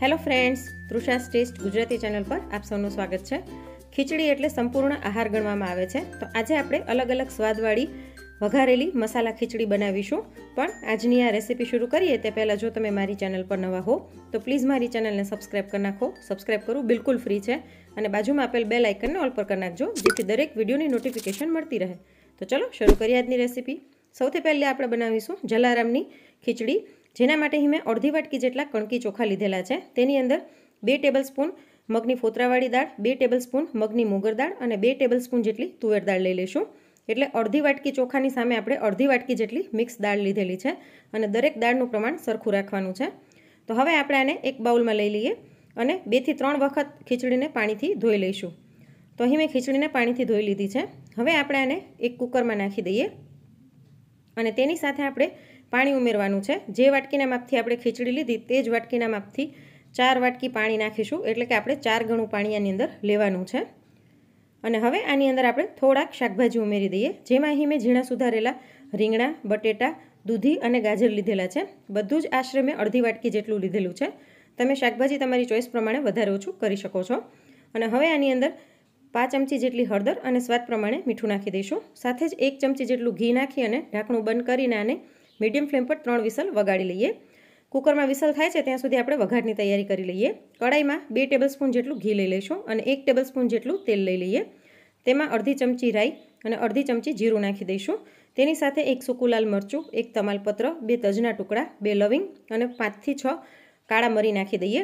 hello friends Trusha taste Gujarati channel પર આપ સૌનું સ્વાગત છે ખીચડી એટલે સંપૂર્ણ આહાર ગણવામાં આવે છે તો આજે આપણે અલગ અલગ સ્વાદવાળી વઘારેલી મસાલા ખીચડી બનાવીશું પણ આજની આ રેસિપી શરૂ કરીએ તે પહેલાં જો તમે મારી ચેનલ પર નવા હો તો પ્લીઝ મારી ચેનલને સબસ્ક્રાઈબ કરી નાખો સબસ્ક્રાઈબ કરવું બિલકુલ ફ્રી છે અને બાજુમાં આપેલ બે આઇકનને ઓલ પર કરી નાખજો જેથી દરેક વિડીયોની નોટિફિકેશન મળતી રહે તો ચલો શરૂ કરીએ આજની રેસીપી સૌથી પહેલાં આપણે બનાવીશું જલારામની ખીચડી જેના માટે મેં અડધી વાટકી જેટલા કણકી ચોખા લીધેલા છે તેની અંદર બે ટેબલસ્પૂન મગની ફોતરાવાળી દાળ બે ટેબલસ્પૂન મગની મોગર દાળ અને બે ટેબલસ્પૂન જેટલી તુવેર દાળ લઈ લઈશું એટલે અડધી વાટકી ચોખાની સામે આપણે અડધી વાટકી જેટલી મિક્સ દાળ લીધેલી છે અને દરેક દાળનું પ્રમાણ સરખું રાખવાનું છે તો હવે આપણે આને એક બાઉલમાં લઈ લઈએ અને બેથી ત્રણ વખત ખીચડીને પાણીથી ધોઈ લઈશું તો અહીં મેં ખીચડીને પાણીથી ધોઈ લીધી છે હવે આપણે આને એક કુકરમાં નાખી દઈએ અને તેની સાથે આપણે પાણી ઉમેરવાનું છે જે વાટકીના માપથી આપણે ખીચડી લીધી તે જ વાટકીના માપથી ચાર વાટકી પાણી નાખીશું એટલે કે આપણે ચાર ગણું પાણી આની અંદર લેવાનું છે અને હવે આની અંદર આપણે થોડાક શાકભાજી ઉમેરી દઈએ જેમાં અહીં મેં ઝીણા સુધારેલા રીંગણા બટેટા દૂધી અને ગાજર લીધેલા છે બધું જ આશરે મેં અડધી વાટકી જેટલું લીધેલું છે તમે શાકભાજી તમારી ચોઈસ પ્રમાણે વધારે ઓછું કરી શકો છો અને હવે આની અંદર પાંચ ચમચી જેટલી હળદર અને સ્વાદ પ્રમાણે મીઠું નાખી દઈશું સાથે જ એક ચમચી જેટલું ઘી નાખી અને ઢાંકણું બંધ કરીને આને મીડિયમ ફ્લેમ પર ત્રણ વિસલ વગાડી લઈએ કુકરમાં વિસલ થાય છે ત્યાં સુધી આપણે વઘારની તૈયારી કરી લઈએ કડાઈમાં બે ટેબલસ્પૂન જેટલું ઘી લઈ લઈશું અને એક ટેબલસ્પૂન જેટલું તેલ લઈ લઈએ તેમાં અડધી ચમચી રાઈ અને અડધી ચમચી જીરું નાખી દઈશું તેની સાથે એક સૂકું લાલ મરચું એક તમાલપત્ર બે તજના ટુકડા બે લવિંગ અને પાંચથી છ કાળા મરી નાખી દઈએ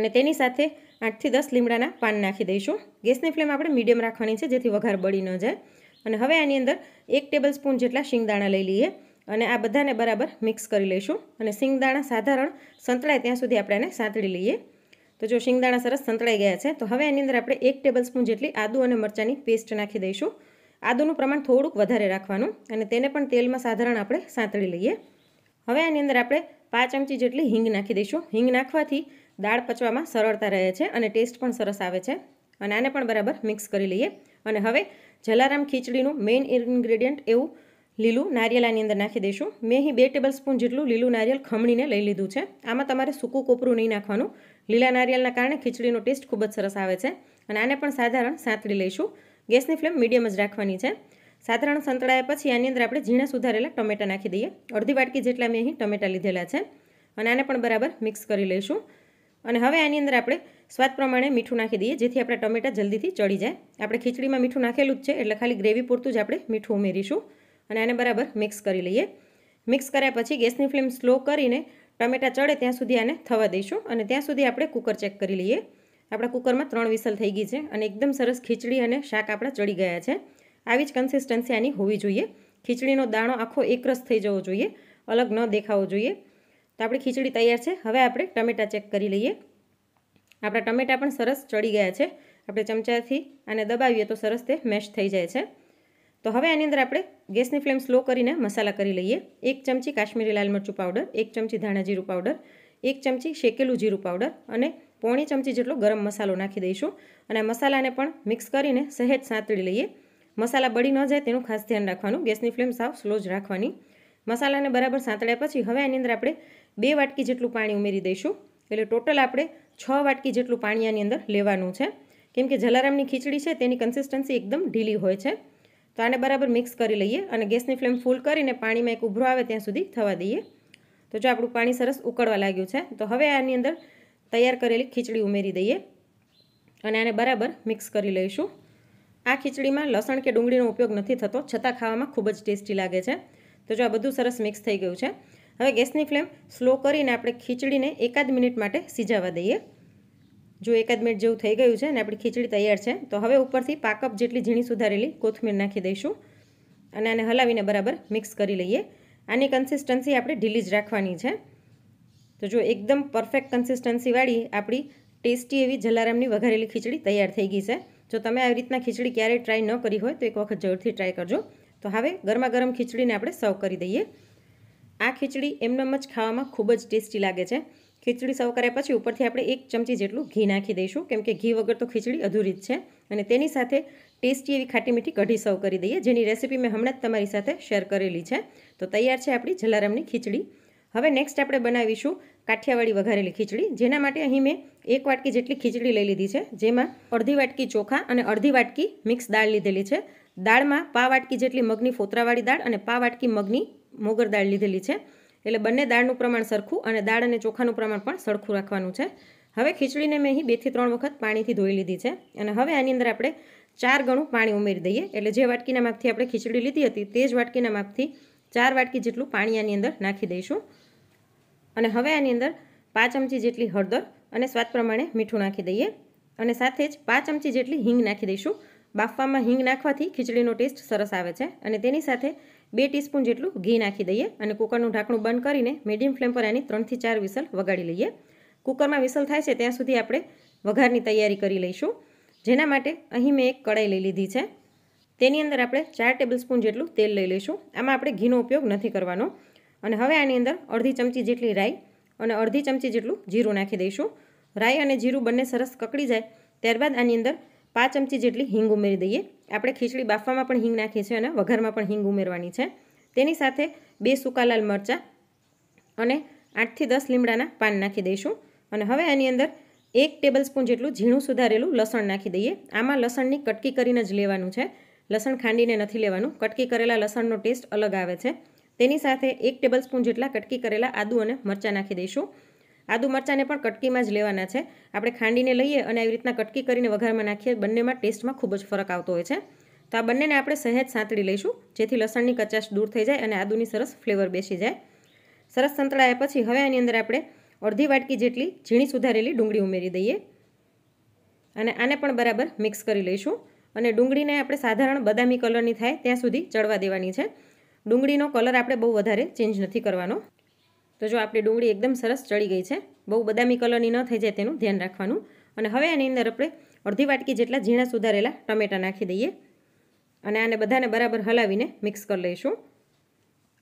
અને તેની સાથે આઠથી દસ લીમડાના પાન નાખી દઈશું ગેસની ફ્લેમ આપણે મીડિયમ રાખવાની છે જેથી વઘાર બળી ન જાય અને હવે આની અંદર એક ટેબલસ્પૂન જેટલા શિંગદાણા લઈ લઈએ અને આ બધાને બરાબર મિક્સ કરી લઈશું અને સિંગદાણા સાધારણ સંતળાય ત્યાં સુધી આપણે એને સાંતળી લઈએ તો જો શિંગદાણા સરસ સંતળાઈ ગયા છે તો હવે એની અંદર આપણે એક ટેબલ સ્પૂન જેટલી આદુ અને મરચાંની પેસ્ટ નાખી દઈશું આદુનું પ્રમાણ થોડુંક વધારે રાખવાનું અને તેને પણ તેલમાં સાધારણ આપણે સાંતળી લઈએ હવે એની અંદર આપણે પાંચ ચમચી જેટલી હિંગ નાખી દઈશું હિંગ નાખવાથી દાળ પચવામાં સરળતા રહે છે અને ટેસ્ટ પણ સરસ આવે છે અને આને પણ બરાબર મિક્સ કરી લઈએ અને હવે જલારામ ખીચડીનું મેઇન ઇન્ગ્રેડિયન્ટ એવું લીલું નારિયેલ આની અંદર નાખી દઈશું મેં અહીં બે ટેબલ સ્પૂન જેટલું લીલું નારિયેલ ખમણીને લઈ લીધું છે આમાં તમારે સૂકું કોપરું નહીં નાખવાનું લીલા નારિયેલના કારણે ખીચડીનો ટેસ્ટ ખૂબ જ સરસ આવે છે અને આને પણ સાધારણ સાંતળી લઈશું ગેસની ફ્લેમ મીડિયમ જ રાખવાની છે સાધારણ સંતળાયા પછી આની અંદર આપણે ઝીણા સુધારેલા ટમેટા નાખી દઈએ અડધી વાટકી જેટલા મેં અહીં ટમેટાં લીધેલા છે અને આને પણ બરાબર મિક્સ કરી લઈશું અને હવે આની અંદર આપણે સ્વાદ પ્રમાણે મીઠું નાખી દઈએ જેથી આપણા ટમેટાં જલ્દીથી ચડી જાય આપણે ખીચડીમાં મીઠું નાખેલું જ છે એટલે ખાલી ગ્રેવી પૂરતું જ આપણે મીઠું ઉમેરીશું અને આને બરાબર મિક્સ કરી લઈએ મિક્સ કર્યા પછી ગેસની ફ્લેમ સ્લો કરીને ટમેટા ચડે ત્યાં સુધી આને થવા દઈશું અને ત્યાં સુધી આપણે કુકર ચેક કરી લઈએ આપણા કુકરમાં ત્રણ વિસલ થઈ ગઈ છે અને એકદમ સરસ ખીચડી અને શાક આપણા ચડી ગયા છે આવી જ કન્સિસ્ટન્સી આની હોવી જોઈએ ખીચડીનો દાણો આખો એકરસ થઈ જવો જોઈએ અલગ ન દેખાવો જોઈએ તો આપણી ખીચડી તૈયાર છે હવે આપણે ટમેટા ચેક કરી લઈએ આપણા ટમેટા પણ સરસ ચડી ગયા છે આપણે ચમચાથી આને દબાવીએ તો સરસ તે મેશ થઈ જાય છે તો હવે આની અંદર આપણે ગેસની ફ્લેમ સ્લો કરીને મસાલા કરી લઈએ એક ચમચી કાશ્મીરી લાલ મરચું પાવડર એક ચમચી ધાણા જીરું પાવડર એક ચમચી શેકેલું જીરું પાવડર અને પોણી ચમચી જેટલો ગરમ મસાલો નાખી દઈશું અને મસાલાને પણ મિક્સ કરીને સહેજ સાંતળી લઈએ મસાલા બળી ન જાય તેનું ખાસ ધ્યાન રાખવાનું ગેસની ફ્લેમ સાવ સ્લો જ રાખવાની મસાલાને બરાબર સાંતળ્યા પછી હવે આની અંદર આપણે બે વાટકી જેટલું પાણી ઉમેરી દઈશું એટલે ટોટલ આપણે છ વાટકી જેટલું પાણી આની અંદર લેવાનું છે કેમ કે જલારામની ખીચડી છે તેની કન્સિસ્ટન્સી એકદમ ઢીલી હોય છે તો આને બરાબર મિક્સ કરી લઈએ અને ગેસની ફ્લેમ ફૂલ કરીને પાણીમાં એક ઉભરો આવે ત્યાં સુધી થવા દઈએ તો જો આપણું પાણી સરસ ઉકળવા લાગ્યું છે તો હવે આની અંદર તૈયાર કરેલી ખીચડી ઉમેરી દઈએ અને આને બરાબર મિક્સ કરી લઈશું આ ખીચડીમાં લસણ કે ડુંગળીનો ઉપયોગ નથી થતો છતાં ખાવામાં ખૂબ જ ટેસ્ટી લાગે છે તો જો આ બધું સરસ મિક્સ થઈ ગયું છે હવે ગેસની ફ્લેમ સ્લો કરીને આપણે ખીચડીને એકાદ મિનિટ માટે સિજાવા દઈએ જો એકાદ મિનિટ જેવું થઈ ગયું છે અને આપણી ખીચડી તૈયાર છે તો હવે ઉપરથી પાકપ જેટલી ઝીણી સુધારેલી કોથમીર નાખી દઈશું અને આને હલાવીને બરાબર મિક્સ કરી લઈએ આની કન્સિસ્ટન્સી આપણે ઢીલી જ રાખવાની છે તો જો એકદમ પરફેક્ટ કન્સિસ્ટન્સીવાળી આપણી ટેસ્ટી એવી જલારામની વઘારેલી ખીચડી તૈયાર થઈ ગઈ છે જો તમે આવી રીતના ખીચડી ક્યારેય ટ્રાય ન કરી હોય તો એક વખત જરૂરથી ટ્રાય કરજો તો હવે ગરમા ગરમ ખીચડીને આપણે સર્વ કરી દઈએ આ ખીચડી એમનેમ જ ખાવામાં ખૂબ જ ટેસ્ટી લાગે છે ખીચડી સર્વ કર્યા પછી ઉપરથી આપણે એક ચમચી જેટલું ઘી નાખી દઈશું કેમ કે ઘી વગર તો ખીચડી અધૂરી જ છે અને તેની સાથે ટેસ્ટી એવી ખાટી મીઠી કઢી સર્વ કરી દઈએ જેની રેસીપી મેં હમણાં જ તમારી સાથે શેર કરેલી છે તો તૈયાર છે આપણી જલારામની ખીચડી હવે નેક્સ્ટ આપણે બનાવીશું કાઠિયાવાડી વઘારેલી ખીચડી જેના માટે અહીં મેં એક વાટકી જેટલી ખીચડી લઈ લીધી છે જેમાં અડધી વાટકી ચોખા અને અડધી વાટકી મિક્સ દાળ લીધેલી છે દાળમાં પા વાટકી જેટલી મગની ફોતરાવાળી દાળ અને પા વાટકી મગની મોગર દાળ લીધેલી છે એટલે બંને દાળનું પ્રમાણ સરખું અને દાળ અને ચોખાનું પ્રમાણ પણ સરખું રાખવાનું છે હવે ખીચડીને મેં અહીં બેથી ત્રણ વખત પાણીથી ધોઈ લીધી છે અને હવે આની અંદર આપણે ચાર ગણું પાણી ઉમેરી દઈએ એટલે જે વાટકીના માપથી આપણે ખીચડી લીધી હતી તે જ વાટકીના માપથી ચાર વાટકી જેટલું પાણી આની અંદર નાખી દઈશું અને હવે આની અંદર પાંચ ચમચી જેટલી હળદર અને સ્વાદ પ્રમાણે મીઠું નાખી દઈએ અને સાથે જ પાંચ ચમચી જેટલી હિંગ નાખી દઈશું બાફવામાં હિંગ નાખવાથી ખીચડીનો ટેસ્ટ સરસ આવે છે અને તેની સાથે બે ટીસ્પૂન જેટલું ઘી નાખી દઈએ અને કુકરનું ઢાંકણું બંધ કરીને મીડિયમ ફ્લેમ પર એની ત્રણથી ચાર વિસલ વગાડી લઈએ કુકરમાં વિસલ થાય છે ત્યાં સુધી આપણે વઘારની તૈયારી કરી લઈશું જેના માટે અહીં મેં એક કડાઈ લઈ લીધી છે તેની અંદર આપણે ચાર ટેબલ સ્પૂન જેટલું તેલ લઈ લઈશું આમાં આપણે ઘીનો ઉપયોગ નથી કરવાનો અને હવે આની અંદર અડધી ચમચી જેટલી રાઈ અને અડધી ચમચી જેટલું જીરું નાખી દઈશું રાઈ અને જીરું બંને સરસ કકડી જાય ત્યારબાદ આની અંદર પાંચ ચમચી જેટલી હિંગ ઉમેરી દઈએ આપણે ખીચડી બાફવામાં પણ હિંગ નાખીએ છીએ અને વઘારમાં પણ હિંગ ઉમેરવાની છે તેની સાથે બે સૂકા લાલ મરચાં અને આઠથી દસ લીમડાના પાન નાખી દઈશું અને હવે આની અંદર એક ટેબલ સ્પૂન જેટલું ઝીણું સુધારેલું લસણ નાખી દઈએ આમાં લસણની કટકી કરીને જ લેવાનું છે લસણ ખાંડીને નથી લેવાનું કટકી કરેલા લસણનો ટેસ્ટ અલગ આવે છે તેની સાથે એક ટેબલ સ્પૂન જેટલા કટકી કરેલા આદુ અને મરચાં નાખી દઈશું આદુ મરચાંને પણ કટકીમાં જ લેવાના છે આપણે ખાંડીને લઈએ અને આવી રીતના કટકી કરીને વઘારમાં નાખીએ બંનેમાં ટેસ્ટમાં ખૂબ જ ફરક આવતો હોય છે તો આ બંનેને આપણે સહેજ સાંતળી લઈશું જેથી લસણની કચાશ દૂર થઈ જાય અને આદુની સરસ ફ્લેવર બેસી જાય સરસ સંતળાયા પછી હવે આની અંદર આપણે અડધી વાટકી જેટલી ઝીણી સુધારેલી ડુંગળી ઉમેરી દઈએ અને આને પણ બરાબર મિક્સ કરી લઈશું અને ડુંગળીને આપણે સાધારણ બદામી કલરની થાય ત્યાં સુધી ચડવા દેવાની છે ડુંગળીનો કલર આપણે બહુ વધારે ચેન્જ નથી કરવાનો તો જો આપણી ડુંગળી એકદમ સરસ ચડી ગઈ છે બહુ બદામી કલરની ન થઈ જાય તેનું ધ્યાન રાખવાનું અને હવે આની અંદર આપણે અડધી વાટકી જેટલા ઝીણા સુધારેલા ટમેટાં નાખી દઈએ અને આને બધાને બરાબર હલાવીને મિક્સ કરી લઈશું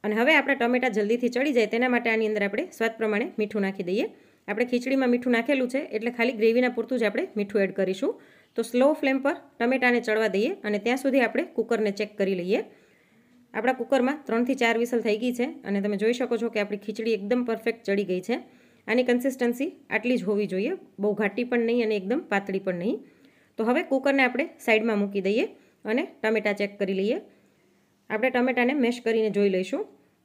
અને હવે આપણા ટમેટાં જલ્દીથી ચડી જાય તેના માટે આની અંદર આપણે સ્વાદ પ્રમાણે મીઠું નાખી દઈએ આપણે ખીચડીમાં મીઠું નાખેલું છે એટલે ખાલી ગ્રેવીના પૂરતું જ આપણે મીઠું એડ કરીશું તો સ્લો ફ્લેમ પર ટમેટાને ચડવા દઈએ અને ત્યાં સુધી આપણે કુકરને ચેક કરી લઈએ આપણા કુકરમાં ત્રણથી ચાર વિસલ થઈ ગઈ છે અને તમે જોઈ શકો છો કે આપણી ખીચડી એકદમ પરફેક્ટ ચડી ગઈ છે આની કન્સિસ્ટન્સી આટલી જ હોવી જોઈએ બહુ ઘાટી પણ નહીં અને એકદમ પાતળી પણ નહીં તો હવે કુકરને આપણે સાઈડમાં મૂકી દઈએ અને ટમેટાં ચેક કરી લઈએ આપણે ટમેટાને મેશ કરીને જોઈ લઈશું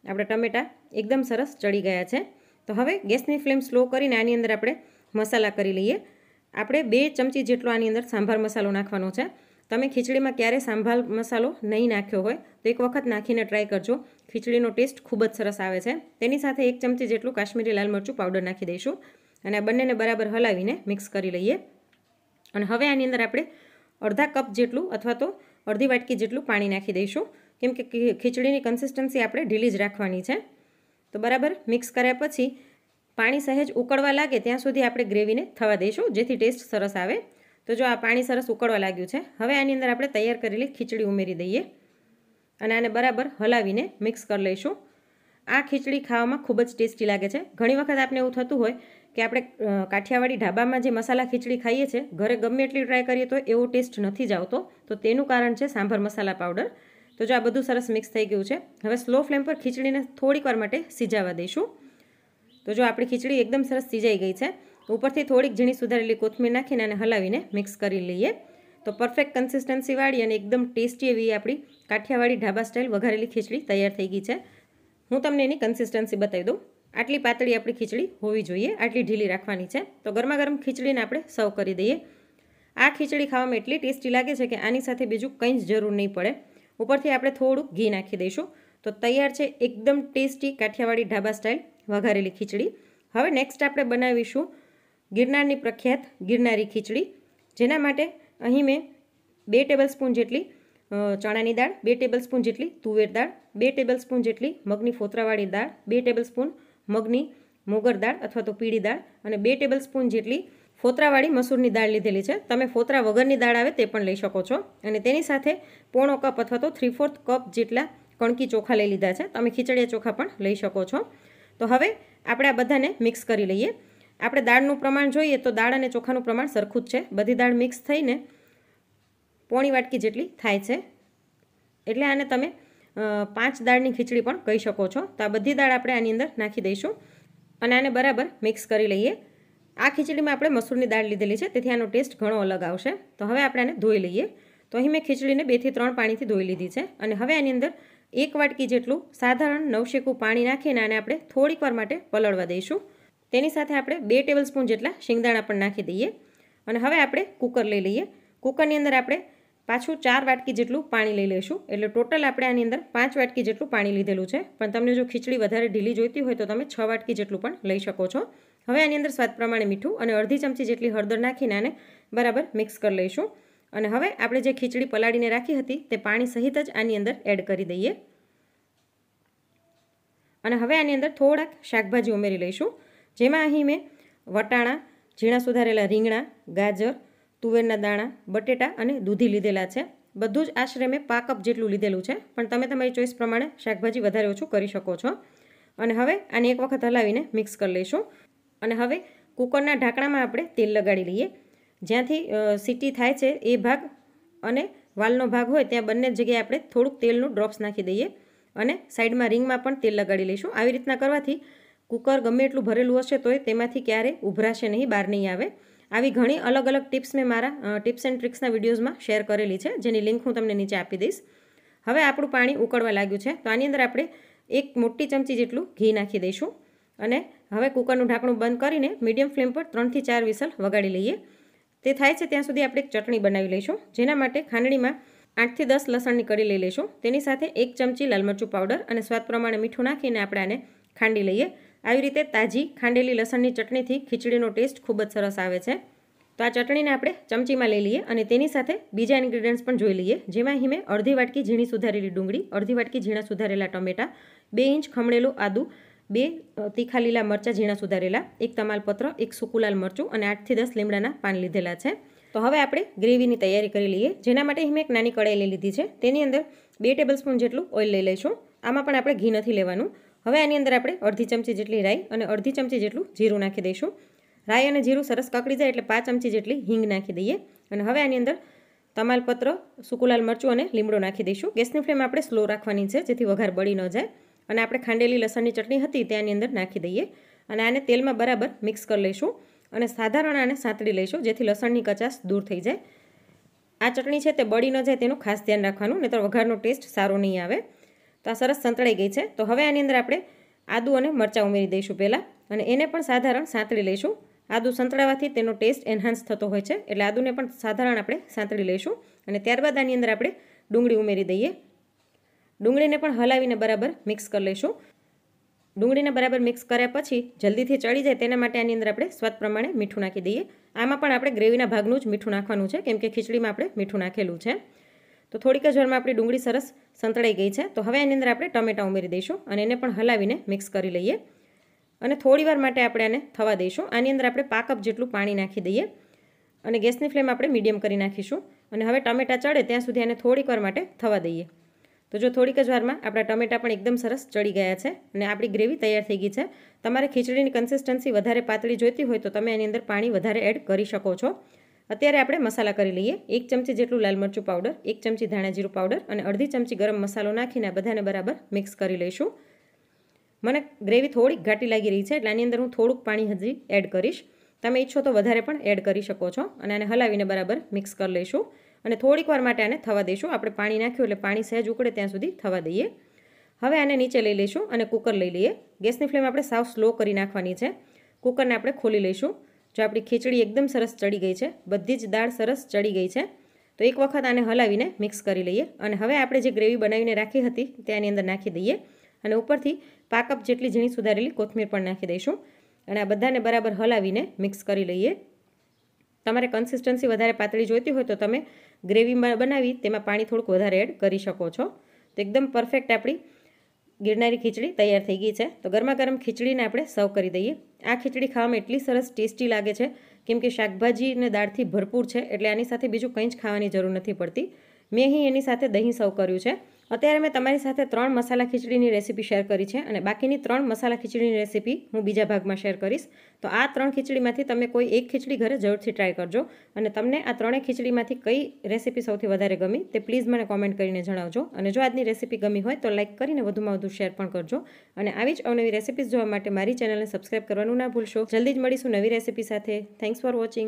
આપણે ટમેટાં એકદમ સરસ ચડી ગયા છે તો હવે ગેસની ફ્લેમ સ્લો કરીને આની અંદર આપણે મસાલા કરી લઈએ આપણે બે ચમચી જેટલો આની અંદર સાંભાર મસાલો નાખવાનો છે તમે ખીચડીમાં ક્યારે સાંભાળ મસાલો નહીં નાખ્યો હોય તો એક વખત નાખીને ટ્રાય કરજો ખીચડીનો ટેસ્ટ ખૂબ જ સરસ આવે છે તેની સાથે એક ચમચી જેટલું કાશ્મીરી લાલ મરચું પાવડર નાખી દઈશું અને આ બંનેને બરાબર હલાવીને મિક્સ કરી લઈએ અને હવે આની અંદર આપણે અડધા કપ જેટલું અથવા તો અડધી વાટકી જેટલું પાણી નાખી દઈશું કેમ કે ખીચડીની કન્સિસ્ટન્સી આપણે ઢીલી જ રાખવાની છે તો બરાબર મિક્સ કર્યા પછી પાણી સહેજ ઉકળવા લાગે ત્યાં સુધી આપણે ગ્રેવીને થવા દઈશું જેથી ટેસ્ટ સરસ આવે તો જો આ પાણી સરસ ઉકળવા લાગ્યું છે હવે આની અંદર આપણે તૈયાર કરેલી ખીચડી ઉમેરી દઈએ અને આને બરાબર હલાવીને મિક્સ કરી લઈશું આ ખીચડી ખાવામાં ખૂબ જ ટેસ્ટી લાગે છે ઘણી વખત આપણે એવું થતું હોય કે આપણે કાઠિયાવાડી ઢાબામાં જે મસાલા ખીચડી ખાઈએ છીએ ઘરે ગમે એટલી ટ્રાય કરીએ તો એવો ટેસ્ટ નથી જ આવતો તો તેનું કારણ છે સાંભર મસાલા પાવડર તો જો આ બધું સરસ મિક્સ થઈ ગયું છે હવે સ્લો ફ્લેમ પર ખીચડીને થોડીક વાર માટે સિજાવા દઈશું તો જો આપણી ખીચડી એકદમ સરસ સિજાઈ ગઈ છે ઉપરથી થોડીક ઝીણી સુધારેલી કોથમીર નાખીને અને હલાવીને મિક્સ કરી લઈએ તો પરફેક્ટ કન્સિસ્ટન્સીવાળી અને એકદમ ટેસ્ટી એવી આપણી કાઠિયાવાડી ઢાબા સ્ટાઇલ વઘારેલી ખીચડી તૈયાર થઈ ગઈ છે હું તમને એની કન્સિસ્ટન્સી બતાવી દઉં આટલી પાતળી આપણી ખીચડી હોવી જોઈએ આટલી ઢીલી રાખવાની છે તો ગરમાગરમ ખીચડીને આપણે સર્વ કરી દઈએ આ ખીચડી ખાવામાં એટલી ટેસ્ટી લાગે છે કે આની સાથે બીજું કંઈ જ જરૂર નહીં પડે ઉપરથી આપણે થોડું ઘી નાખી દઈશું તો તૈયાર છે એકદમ ટેસ્ટી કાઠિયાવાડી ઢાબા સ્ટાઇલ વઘારેલી ખીચડી હવે નેક્સ્ટ આપણે બનાવીશું ગિરનારની પ્રખ્યાત ગિરનારી ખીચડી જેના માટે અહીં મેં બે ટેબલસ્પૂન જેટલી ચણાની દાળ બે ટેબલસ્પૂન જેટલી તુવેર દાળ બે ટેબલસ્પૂન જેટલી મગની ફોતરાવાળી દાળ બે ટેબલસ્પૂન મગની મોગર દાળ અથવા તો પીળી દાળ અને બે ટેબલસ્પૂન જેટલી ફોતરાવાળી મસૂરની દાળ લીધેલી છે તમે ફોતરા વગરની દાળ આવે તે પણ લઈ શકો છો અને તેની સાથે પોણો કપ અથવા તો થ્રી ફોર્થ કપ જેટલા કણકી ચોખા લઈ લીધા છે તમે ખીચડીયા ચોખા પણ લઈ શકો છો તો હવે આપણે આ બધાને મિક્સ કરી લઈએ આપણે દાળનું પ્રમાણ જોઈએ તો દાળ અને ચોખાનું પ્રમાણ સરખું જ છે બધી દાળ મિક્સ થઈને પોણી વાટકી જેટલી થાય છે એટલે આને તમે પાંચ દાળની ખીચડી પણ કહી શકો છો તો આ બધી દાળ આપણે આની અંદર નાખી દઈશું અને આને બરાબર મિક્સ કરી લઈએ આ ખીચડીમાં આપણે મસૂરની દાળ લીધેલી છે તેથી આનો ટેસ્ટ ઘણો અલગ આવશે તો હવે આપણે આને ધોઈ લઈએ તો અહીં મેં ખીચડીને બેથી ત્રણ પાણીથી ધોઈ લીધી છે અને હવે આની અંદર એક વાટકી જેટલું સાધારણ નવશેકું પાણી નાખીને આને આપણે થોડીક માટે પલળવા દઈશું તેની સાથે આપણે બે ટેબલ સ્પૂન જેટલા શિંગદાણા પણ નાખી દઈએ અને હવે આપણે કુકર લઈ લઈએ કુકરની અંદર આપણે પાછું ચાર વાટકી જેટલું પાણી લઈ લઈશું એટલે ટોટલ આપણે આની અંદર પાંચ વાટકી જેટલું પાણી લીધેલું છે પણ તમને જો ખીચડી વધારે ઢીલી જોઈતી હોય તો તમે છ વાટકી જેટલું પણ લઈ શકો છો હવે આની અંદર સ્વાદ પ્રમાણે મીઠું અને અડધી ચમચી જેટલી હળદર નાખીને આને બરાબર મિક્સ કરી લઈશું અને હવે આપણે જે ખીચડી પલાળીને રાખી હતી તે પાણી સહિત જ આની અંદર એડ કરી દઈએ અને હવે આની અંદર થોડાક શાકભાજી ઉમેરી લઈશું જેમાં અહીં મેં વટાણા ઝીણા સુધારેલા રીંગણા ગાજર તુવેરના દાણા બટેટા અને દૂધી લીધેલા છે બધું જ આશરે મેં પાક અપ જેટલું લીધેલું છે પણ તમે તમારી ચોઈસ પ્રમાણે શાકભાજી વધારે ઓછું કરી શકો છો અને હવે આને એક વખત હલાવીને મિક્સ કરી લઈશું અને હવે કુકરના ઢાંકણામાં આપણે તેલ લગાડી લઈએ જ્યાંથી સીટી થાય છે એ ભાગ અને વાલનો ભાગ હોય ત્યાં બંને જગ્યાએ આપણે થોડુંક તેલનું ડ્રોપ્સ નાખી દઈએ અને સાઈડમાં રિંગમાં પણ તેલ લગાડી લઈશું આવી રીતના કરવાથી કુકર ગમે એટલું ભરેલું હશે તોય તેમાંથી ક્યારે ઉભરાશે નહીં બહાર નહીં આવે આવી ઘણી અલગ અલગ ટિપ્સ મેં મારા ટિપ્સ એન્ડ ટ્રિક્સના વિડીયોઝમાં શેર કરેલી છે જેની લિંક હું તમને નીચે આપી દઈશ હવે આપણું પાણી ઉકળવા લાગ્યું છે તો આની અંદર આપણે એક મોટી ચમચી જેટલું ઘી નાખી દઈશું અને હવે કુકરનું ઢાંકણું બંધ કરીને મીડિયમ ફ્લેમ પર ત્રણથી ચાર વિસલ વગાડી લઈએ તે થાય છે ત્યાં સુધી આપણે એક ચટણી બનાવી લઈશું જેના માટે ખાંડણીમાં આઠથી દસ લસણની કડી લઈ લઈશું તેની સાથે એક ચમચી લાલમરચું પાવડર અને સ્વાદ પ્રમાણે મીઠું નાખીને આપણે આને ખાંડી લઈએ આવી રીતે તાજી ખાંડેલી લસણની ચટણીથી ખીચડીનો ટેસ્ટ ખૂબ જ સરસ આવે છે તો આ ચટણીને આપણે ચમચીમાં લઈ લઈએ અને તેની સાથે બીજા ઇન્ગ્રીડિયન્ટ્સ પણ જોઈ લઈએ જેમાં હિમે અડધી વાટકી ઝીણી સુધારેલી ડુંગળી અડધી વાટકી ઝીણા સુધારેલા ટમેટા બે ઇંચ ખમણેલું આદુ બે તીખા લીલા મરચાં ઝીણા સુધારેલા એક તમાલપત્ર એક સુકુલાલ મરચું અને આઠથી દસ લીમડાના પાન લીધેલા છે તો હવે આપણે ગ્રેવીની તૈયારી કરી લઈએ જેના માટે મેં એક નાની કડાઈ લઈ લીધી છે તેની અંદર બે ટેબલસ્પૂન જેટલું ઓઇલ લઈ લઈશું આમાં પણ આપણે ઘી નથી લેવાનું હવે આની અંદર આપણે અડધી ચમચી જેટલી રાઈ અને અડધી ચમચી જેટલું જીરું નાખી દઈશું રાઈ અને જીરું સરસ કકડી જાય એટલે પાંચ ચમચી જેટલી હિંગ નાખી દઈએ અને હવે આની અંદર તમાલપત્ર સુકુલાલ મરચું અને લીમડો નાખી દઈશું ગેસની ફ્લેમ આપણે સ્લો રાખવાની છે જેથી વઘાર બળી ન જાય અને આપણે ખાંડેલી લસણની ચટણી હતી તે આની અંદર નાખી દઈએ અને આને તેલમાં બરાબર મિક્સ કરી લઈશું અને સાધારણ આને સાંતળી લઈશું જેથી લસણની કચાસ દૂર થઈ જાય આ ચટણી છે તે બળી ન જાય તેનું ખાસ ધ્યાન રાખવાનું નહીતર વઘારનો ટેસ્ટ સારો નહીં આવે તો આ સરસ સંતળાઈ ગઈ છે તો હવે આની અંદર આપણે આદુ અને મરચાં ઉમેરી દઈશું પહેલાં અને એને પણ સાધારણ સાંતળી લઈશું આદું સંતળાવાથી તેનો ટેસ્ટ એન્હાન્સ થતો હોય છે એટલે આદુને પણ સાધારણ આપણે સાંતળી લઈશું અને ત્યારબાદ આની અંદર આપણે ડુંગળી ઉમેરી દઈએ ડુંગળીને પણ હલાવીને બરાબર મિક્સ કરી લઈશું ડુંગળીને બરાબર મિક્સ કર્યા પછી જલ્દીથી ચડી જાય તેના માટે આની અંદર આપણે સ્વાદ પ્રમાણે મીઠું નાખી દઈએ આમાં પણ આપણે ગ્રેવીના ભાગનું જ મીઠું નાખવાનું છે કેમ કે ખીચડીમાં આપણે મીઠું નાખેલું છે તો થોડીક જ વારમાં આપણી ડુંગળી સરસ સંતળાઈ ગઈ છે તો હવે એની અંદર આપણે ટમેટા ઉમેરી દઈશું અને એને પણ હલાવીને મિક્સ કરી લઈએ અને થોડીવાર માટે આપણે આને થવા દઈશું આની અંદર આપણે પાક કપ જેટલું પાણી નાખી દઈએ અને ગેસની ફ્લેમ આપણે મીડિયમ કરી નાખીશું અને હવે ટમેટાં ચડે ત્યાં સુધી આને થોડીક વાર માટે થવા દઈએ તો જો થોડીક જ વારમાં આપણા ટમેટાં પણ એકદમ સરસ ચડી ગયા છે અને આપણી ગ્રેવી તૈયાર થઈ ગઈ છે તમારે ખીચડીની કન્સિસ્ટન્સી વધારે પાતળી જોઈતી હોય તો તમે એની અંદર પાણી વધારે એડ કરી શકો છો અત્યારે આપણે મસાલા કરી લઈએ એક ચમચી જેટલું લાલ મરચું પાવડર એક ચમચી ધાણા પાવડર અને અડધી ચમચી ગરમ મસાલો નાખીને બધાને બરાબર મિક્સ કરી લઈશું મને ગ્રેવી થોડીક ઘાટી લાગી રહી છે એટલે આની અંદર હું થોડુંક પાણી હજી એડ કરીશ તમે ઈચ્છો તો વધારે પણ એડ કરી શકો છો અને આને હલાવીને બરાબર મિક્સ કરી લઈશું અને થોડીક વાર માટે આને થવા દઈશું આપણે પાણી નાખ્યું એટલે પાણી સહેજ ઉકળે ત્યાં સુધી થવા દઈએ હવે આને નીચે લઈ લઈશું અને કુકર લઈ લઈએ ગેસની ફ્લેમ આપણે સાવ સ્લો કરી નાખવાની છે કુકરને આપણે ખોલી લઈશું જો આપણી ખીચડી એકદમ સરસ ચડી ગઈ છે બધી જ દાળ સરસ ચડી ગઈ છે તો એક વખત આને હલાવીને મિક્સ કરી લઈએ અને હવે આપણે જે ગ્રેવી બનાવીને રાખી હતી તે આની અંદર નાખી દઈએ અને ઉપરથી પાકપ જેટલી ઝીણી સુધારેલી કોથમીર પણ નાખી દઈશું અને આ બધાને બરાબર હલાવીને મિક્સ કરી લઈએ તમારે કન્સિસ્ટન્સી વધારે પાતળી જોઈતી હોય તો તમે ગ્રેવી બનાવી તેમાં પાણી થોડુંક વધારે એડ કરી શકો છો તો એકદમ પરફેક્ટ આપણી ગિરનારી ખીચડી તૈયાર થઈ ગઈ છે તો ગરમા ગરમ ખીચડીને આપણે સર્વ કરી દઈએ આ ખીચડી ખાવામાં એટલી સરસ ટેસ્ટી લાગે છે કેમ કે શાકભાજી અને દાળથી ભરપૂર છે એટલે આની સાથે બીજું કંઈ જ ખાવાની જરૂર નથી પડતી મેં અહીં એની સાથે દહીં સર્વ કર્યું છે અત્યારે મેં તમારી સાથે ત્રણ મસાલા ખીચડીની રેસીપી શેર કરી છે અને બાકીની ત્રણ મસાલા ખીચડીની રેસીપી હું બીજા ભાગમાં શેર કરીશ તો આ ત્રણ ખીચડીમાંથી તમે કોઈ એક ખીચડી ઘરે જરૂરથી ટ્રાય કરજો અને તમને આ ત્રણેય ખીચડીમાંથી કઈ રેસીપી સૌથી વધારે ગમી તે પ્લીઝ મને કોમેન્ટ કરીને જણાવજો અને જો આજની રેસીપી ગમી હોય તો લાઇક કરીને વધુમાં વધુ શેર પણ કરજો અને આવી જ અવનવી રેસીપીઝ જોવા માટે મારી ચેનલને સબસ્ક્રાઇબ કરવાનું ના ભૂલશો જલ્દી જ મળીશું નવી રેસીપી સાથે થેન્ક્સ ફોર વોચિંગ